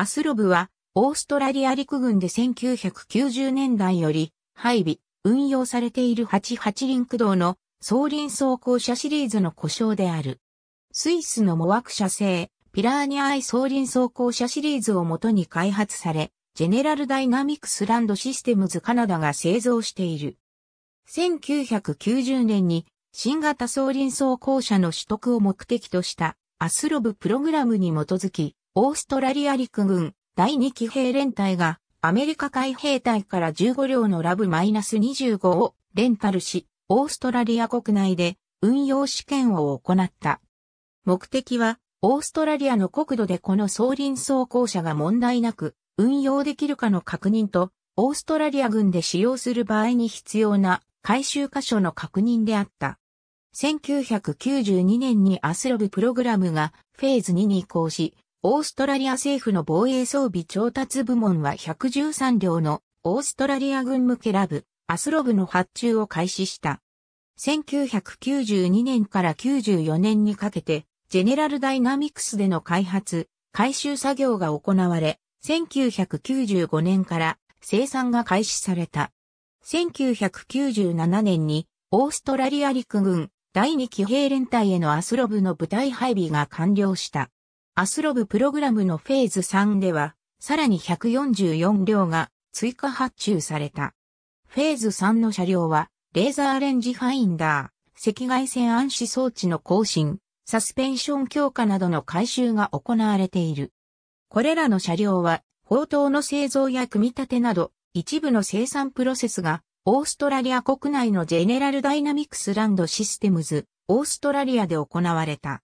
アスロブは、オーストラリア陸軍で1990年代より、配備、運用されている88輪駆動の、総輪装甲車シリーズの故障である。スイスの模枠車製、ピラーニアイ総輪装甲車シリーズをもとに開発され、ジェネラルダイナミクスランドシステムズカナダが製造している。1990年に新型総輪装甲車の取得を目的としたアスロブプログラムに基づきオーストラリア陸軍第2騎兵連隊がアメリカ海兵隊から15両のラブ -25 をレンタルし、オーストラリア国内で運用試験を行った。目的は、オーストラリアの国土でこの総輪装甲車が問題なく運用できるかの確認と、オーストラリア軍で使用する場合に必要な改修箇所の確認であった。1992年にアスロブプログラムがフェーズ2に移行し、オーストラリア政府の防衛装備調達部門は113両のオーストラリア軍向けラブ、アスロブの発注を開始した。1992年から94年にかけて、ジェネラルダイナミクスでの開発、回収作業が行われ、1995年から生産が開始された。1997年にオーストラリア陸軍第2騎兵連隊へのアスロブの部隊配備が完了した。アスロブプログラムのフェーズ3では、さらに144両が追加発注された。フェーズ3の車両は、レーザーレンジファインダー、赤外線暗視装置の更新、サスペンション強化などの改修が行われている。これらの車両は、砲塔の製造や組み立てなど、一部の生産プロセスが、オーストラリア国内のジェネラルダイナミクスランドシステムズ、オーストラリアで行われた。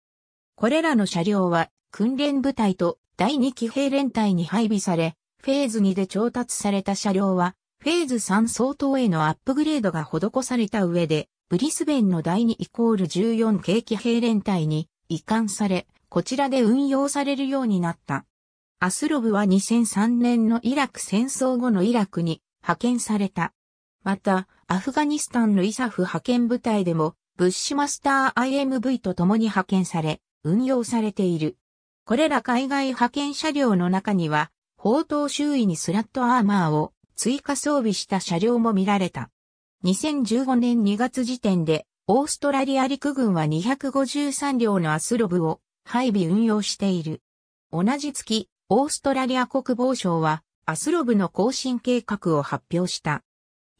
これらの車両は、訓練部隊と第2機兵連隊に配備され、フェーズ2で調達された車両は、フェーズ3相当へのアップグレードが施された上で、ブリスベンの第2イコール14系機兵連隊に移管され、こちらで運用されるようになった。アスロブは2003年のイラク戦争後のイラクに派遣された。また、アフガニスタンのイサフ派遣部隊でも、ブッシュマスター IMV と共に派遣され、運用されている。これら海外派遣車両の中には、砲塔周囲にスラットアーマーを追加装備した車両も見られた。2015年2月時点で、オーストラリア陸軍は253両のアスロブを配備運用している。同じ月、オーストラリア国防省は、アスロブの更新計画を発表した。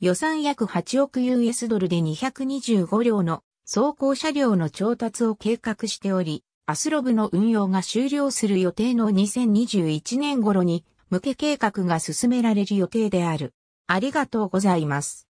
予算約8億 US ドルで225両の装甲車両の調達を計画しており、アスロブの運用が終了する予定の2021年頃に向け計画が進められる予定である。ありがとうございます。